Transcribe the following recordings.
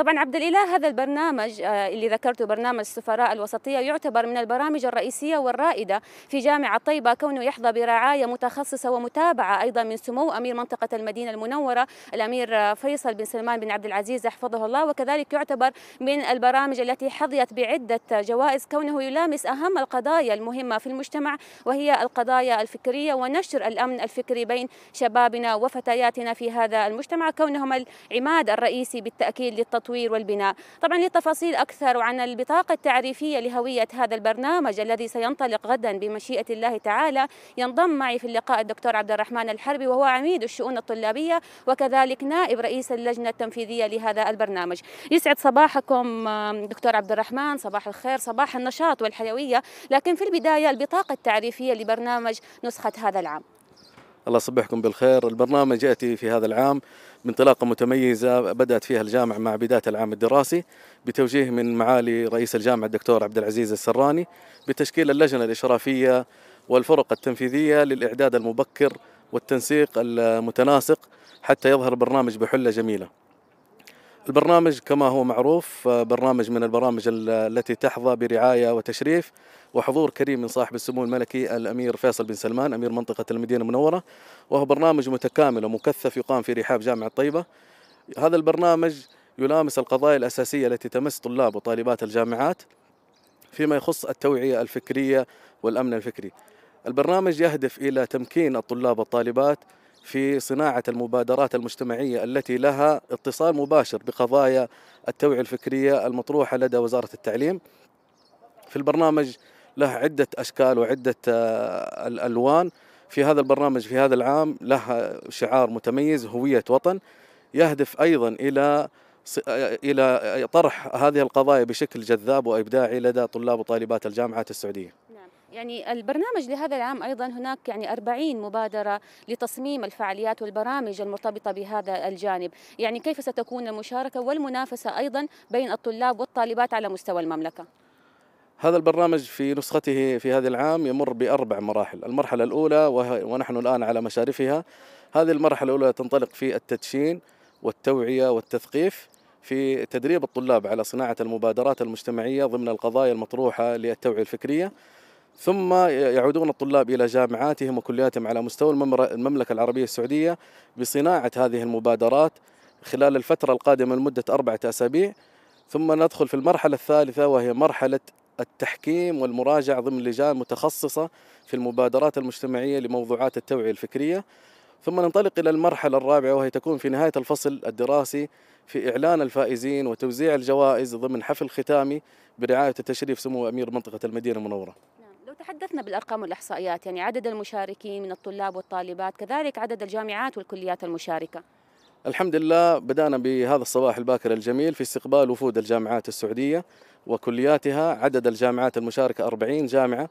طبعا عبد الاله هذا البرنامج آه، اللي ذكرته برنامج السفراء الوسطيه يعتبر من البرامج الرئيسيه والرائده في جامعه طيبه كونه يحظى برعايه متخصصه ومتابعه ايضا من سمو امير منطقه المدينه المنوره الامير آه، فيصل بن سلمان بن عبد العزيز يحفظه الله وكذلك يعتبر من البرامج التي حظيت بعده جوائز كونه يلامس اهم القضايا المهمه في المجتمع وهي القضايا الفكريه ونشر الامن الفكري بين شبابنا وفتياتنا في هذا المجتمع كونهم العماد الرئيسي بالتاكيد للتطوير التطوير والبناء طبعا للتفاصيل أكثر وعن البطاقة التعريفية لهوية هذا البرنامج الذي سينطلق غدا بمشيئة الله تعالى ينضم معي في اللقاء الدكتور عبد الرحمن الحربي وهو عميد الشؤون الطلابية وكذلك نائب رئيس اللجنة التنفيذية لهذا البرنامج يسعد صباحكم دكتور عبد الرحمن صباح الخير صباح النشاط والحيوية لكن في البداية البطاقة التعريفية لبرنامج نسخة هذا العام الله يصبحكم بالخير البرنامج يأتي في هذا العام بانطلاقة متميزة بدأت فيها الجامعة مع بداية العام الدراسي بتوجيه من معالي رئيس الجامعة الدكتور عبد العزيز السراني بتشكيل اللجنة الإشرافية والفرق التنفيذية للإعداد المبكر والتنسيق المتناسق حتى يظهر برنامج بحلة جميلة البرنامج كما هو معروف آه، برنامج من البرامج التي تحظى برعايه وتشريف وحضور كريم من صاحب السمو الملكي الامير فيصل بن سلمان امير منطقه المدينه المنوره وهو برنامج متكامل ومكثف يقام في رحاب جامعه طيبه هذا البرنامج يلامس القضايا الاساسيه التي تمس طلاب وطالبات الجامعات فيما يخص التوعيه الفكريه والامن الفكري البرنامج يهدف الى تمكين الطلاب والطالبات في صناعة المبادرات المجتمعية التي لها اتصال مباشر بقضايا التوعية الفكرية المطروحة لدى وزارة التعليم في البرنامج له عدة أشكال وعدة آه، الألوان في هذا البرنامج في هذا العام له شعار متميز هوية وطن يهدف أيضا إلى آه، إلى طرح هذه القضايا بشكل جذاب وإبداعي لدى طلاب وطالبات الجامعات السعودية يعني البرنامج لهذا العام أيضا هناك يعني 40 مبادرة لتصميم الفعاليات والبرامج المرتبطة بهذا الجانب يعني كيف ستكون المشاركة والمنافسة أيضا بين الطلاب والطالبات على مستوى المملكة هذا البرنامج في نسخته في هذا العام يمر بأربع مراحل المرحلة الأولى ونحن الآن على مشارفها هذه المرحلة الأولى تنطلق في التدشين والتوعية والتثقيف في تدريب الطلاب على صناعة المبادرات المجتمعية ضمن القضايا المطروحة للتوعية الفكرية ثم يعودون الطلاب إلى جامعاتهم وكلياتهم على مستوى المملكة العربية السعودية بصناعة هذه المبادرات خلال الفترة القادمة لمدة أربعة أسابيع ثم ندخل في المرحلة الثالثة وهي مرحلة التحكيم والمراجعة ضمن لجان متخصصة في المبادرات المجتمعية لموضوعات التوعية الفكرية ثم ننطلق إلى المرحلة الرابعة وهي تكون في نهاية الفصل الدراسي في إعلان الفائزين وتوزيع الجوائز ضمن حفل ختامي برعاية التشريف سمو أمير منطقة المدينة المنورة لو تحدثنا بالارقام والاحصائيات يعني عدد المشاركين من الطلاب والطالبات كذلك عدد الجامعات والكليات المشاركه الحمد لله بدأنا بهذا الصباح الباكر الجميل في استقبال وفود الجامعات السعودية وكلياتها عدد الجامعات المشاركة 40 جامعة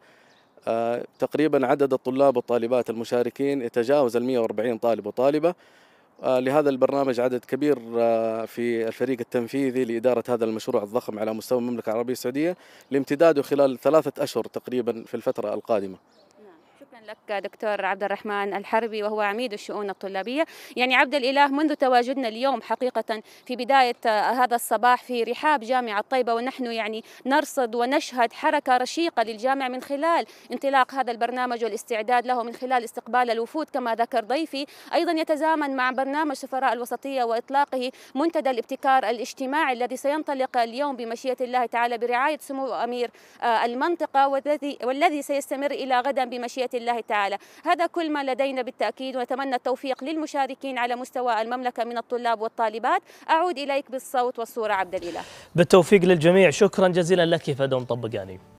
آه، تقريبا عدد الطلاب والطالبات المشاركين يتجاوز ال 140 طالب وطالبة آه، لهذا البرنامج عدد كبير آه، في الفريق التنفيذي لإدارة هذا المشروع الضخم على مستوى المملكة العربية السعودية لامتداده خلال ثلاثة أشهر تقريبا في الفترة القادمة لك دكتور عبد الرحمن الحربي وهو عميد الشؤون الطلابيه، يعني عبد الاله منذ تواجدنا اليوم حقيقه في بدايه آه، هذا الصباح في رحاب جامعه طيبه ونحن يعني نرصد ونشهد حركه رشيقه للجامع من خلال انطلاق هذا البرنامج والاستعداد له من خلال استقبال الوفود كما ذكر ضيفي، ايضا يتزامن مع برنامج سفراء الوسطيه واطلاقه منتدى الابتكار الاجتماعي الذي سينطلق اليوم بمشيئه الله تعالى برعايه سمو امير آه، المنطقه والذي والذي سيستمر الى غدا بمشيئه الله الله تعالى هذا كل ما لدينا بالتأكيد ونتمنى التوفيق للمشاركين على مستوى المملكة من الطلاب والطالبات أعود إليك بالصوت والصورة عبد الإله بالتوفيق للجميع شكرا جزيلا لك فدوم طبقاني